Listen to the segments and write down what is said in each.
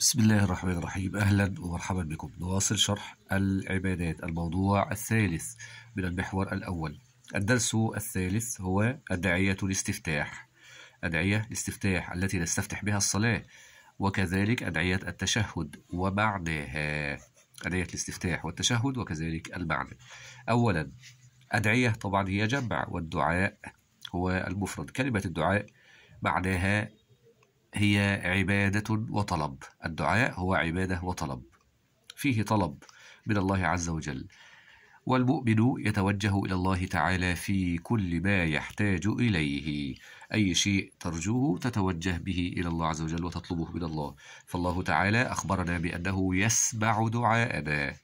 بسم الله الرحمن الرحيم أهلا ومرحبا بكم نواصل شرح العبادات الموضوع الثالث من المحور الأول الدرس الثالث هو أدعية الاستفتاح أدعية الاستفتاح التي نستفتح بها الصلاة وكذلك أدعية التشهد ومعناها أدعية الاستفتاح والتشهد وكذلك المعنى أولا أدعية طبعا هي جمع والدعاء هو المفرد كلمة الدعاء معناها هي عبادة وطلب الدعاء هو عبادة وطلب فيه طلب من الله عز وجل والمؤمن يتوجه إلى الله تعالى في كل ما يحتاج إليه أي شيء ترجوه تتوجه به إلى الله عز وجل وتطلبه من الله فالله تعالى أخبرنا بأنه يسمع دعاءنا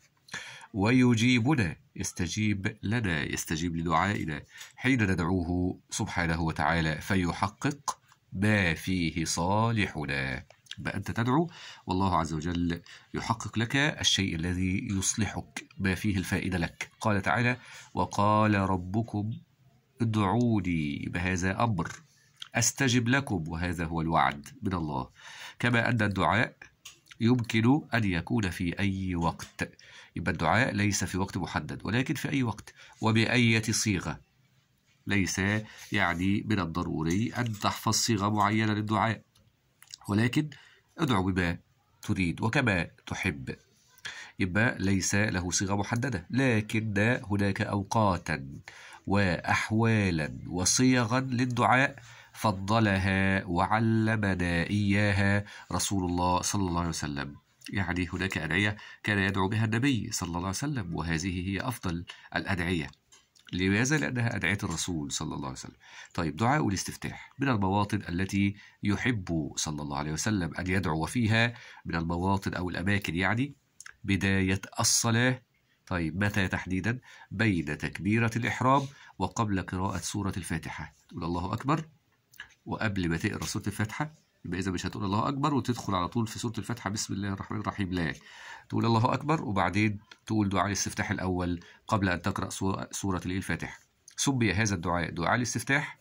ويجيبنا يستجيب لنا يستجيب لدعائنا حين ندعوه سبحانه وتعالى فيحقق ما فيه صالحنا بقى أنت تدعو والله عز وجل يحقق لك الشيء الذي يصلحك ما فيه الفائدة لك قال تعالى وقال ربكم ادعوني بهذا أمر أستجب لكم وهذا هو الوعد من الله كما أن الدعاء يمكن أن يكون في أي وقت يبقى الدعاء ليس في وقت محدد ولكن في أي وقت وبأية صيغة ليس يعني من الضروري أن تحفظ صيغة معينة للدعاء ولكن ادعو بما تريد وكما تحب يبقى ليس له صيغة محددة لكن هناك أوقاتا وأحوالا وصيغا للدعاء فضلها وعلمنا إياها رسول الله صلى الله عليه وسلم يعني هناك أدعية كان يدعو بها النبي صلى الله عليه وسلم وهذه هي أفضل الأدعية لماذا؟ لأنها أدعية الرسول صلى الله عليه وسلم طيب دعاء الاستفتاح من المواطن التي يحب صلى الله عليه وسلم أن يدعو فيها من المواطن أو الأماكن يعني بداية الصلاة طيب متى تحديدا؟ بين تكبيرة الإحرام وقبل قراءة سورة الفاتحة تقول الله أكبر وقبل ما تقرأ سورة الفاتحة يبقى إذا مش هتقول الله أكبر وتدخل على طول في سورة الفاتحة بسم الله الرحمن الرحيم لا تقول الله أكبر وبعدين تقول دعاء الاستفتاح الأول قبل أن تقرأ سورة الفاتحة سمي هذا الدعاء دعاء الاستفتاح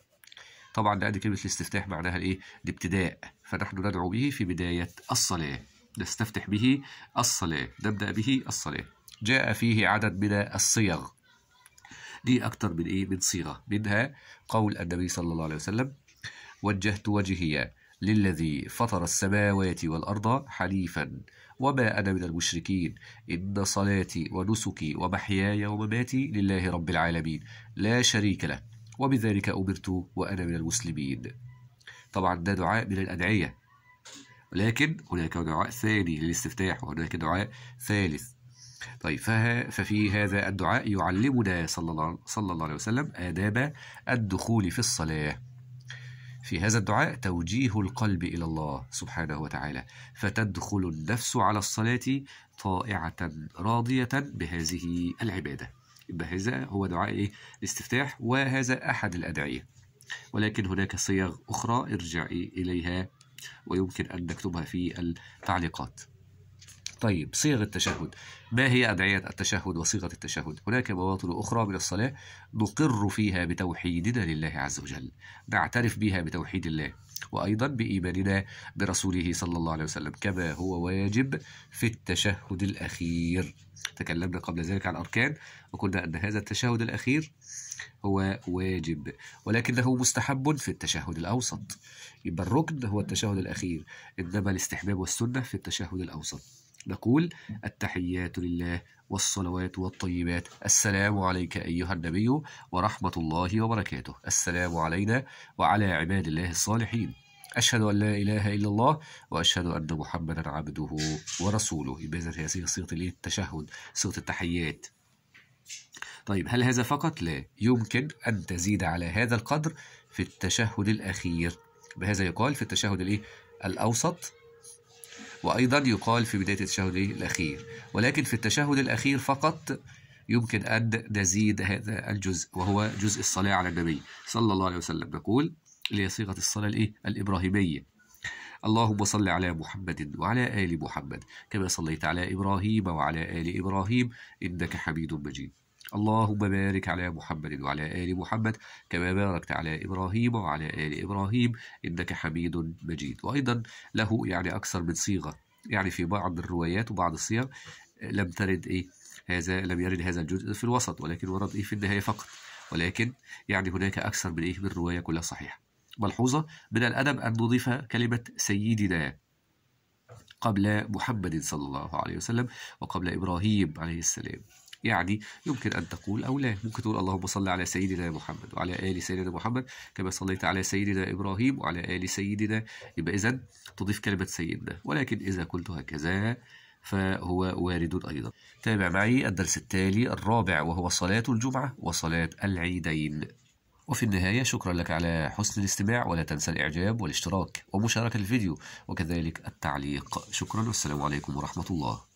طبعا ده ادي كلمه الاستفتاح معناها الايه؟ الابتداء فنحن ندعو به في بدايه الصلاه نستفتح به الصلاه نبدا به الصلاه جاء فيه عدد من الصيغ دي اكتر من ايه؟ من صيغه منها قول النبي صلى الله عليه وسلم وجهت وجهي للذي فطر السماوات والأرض حنيفا وما أنا من المشركين إن صلاتي ونسكي ومحياي ومماتي لله رب العالمين لا شريك له وبذلك أمرت وأنا من المسلمين طبعا ده دعاء من الأدعية ولكن هناك دعاء ثاني للاستفتاح وهناك دعاء ثالث طيب ففي هذا الدعاء يعلمنا صلى الله, صلى الله عليه وسلم آداب الدخول في الصلاة في هذا الدعاء توجيه القلب إلى الله سبحانه وتعالى فتدخل النفس على الصلاة طائعة راضية بهذه العبادة يبقى هذا هو دعاء الاستفتاح وهذا أحد الأدعية ولكن هناك صيغ أخرى ارجعي إليها ويمكن أن نكتبها في التعليقات طيب صيغ التشهد ما هي أدعية التشهد وصيغة التشهد هناك مواطن أخرى من الصلاة نقر فيها بتوحيدنا لله عز وجل نعترف بها بتوحيد الله وأيضا بإيماننا برسوله صلى الله عليه وسلم كما هو واجب في التشهد الأخير تكلمنا قبل ذلك عن أركان وقلنا أن هذا التشهد الأخير هو واجب ولكنه مستحب في التشهد الأوسط يبقى الركن هو التشهد الأخير إنما الاستحباب والسنة في التشهد الأوسط نقول التحيات لله والصلوات والطيبات السلام عليك أيها النبي ورحمة الله وبركاته السلام علينا وعلى عباد الله الصالحين أشهد أن لا إله إلا الله وأشهد أن محمدا عبده ورسوله إذا هي صيغة التشهد صيغة التحيات طيب هل هذا فقط؟ لا يمكن أن تزيد على هذا القدر في التشهد الأخير بهذا يقال في التشهد الإيه؟ الأوسط وأيضا يقال في بداية التشهد الأخير ولكن في التشهد الأخير فقط يمكن أن نزيد هذا الجزء وهو جزء الصلاة على النبي صلى الله عليه وسلم نقول اللي هي صيغة الصلاة الإيه؟ الإبراهيمية اللهم صل على محمد وعلى آل محمد كما صليت على إبراهيم وعلى آل إبراهيم إنك حميد مجيد اللهم بارك على محمد وعلى آل محمد كما باركت على إبراهيم وعلى آل إبراهيم إنك حميد مجيد وأيضا له يعني أكثر من صيغة يعني في بعض الروايات وبعض الصيغ لم ترد إيه هذا لم يرد هذا الجزء في الوسط ولكن ورد إيه في النهاية فقط ولكن يعني هناك أكثر من إيه من الرواية كلها صحيحة ملحوظة من الأدب أن نضيف كلمة سيدنا قبل محمد صلى الله عليه وسلم وقبل إبراهيم عليه السلام يعني يمكن أن تقول أو لا ممكن تقول اللهم صل على سيدنا محمد وعلى آل سيدنا محمد كما صليت على سيدنا إبراهيم وعلى آل سيدنا يبقى إذا تضيف كلمة سيدنا ولكن إذا قلت هكذا فهو وارد أيضا تابع معي الدرس التالي الرابع وهو صلاة الجمعة وصلاة العيدين وفي النهاية شكرا لك على حسن الاستماع ولا تنسى الإعجاب والاشتراك ومشاركة الفيديو وكذلك التعليق شكرا والسلام عليكم ورحمة الله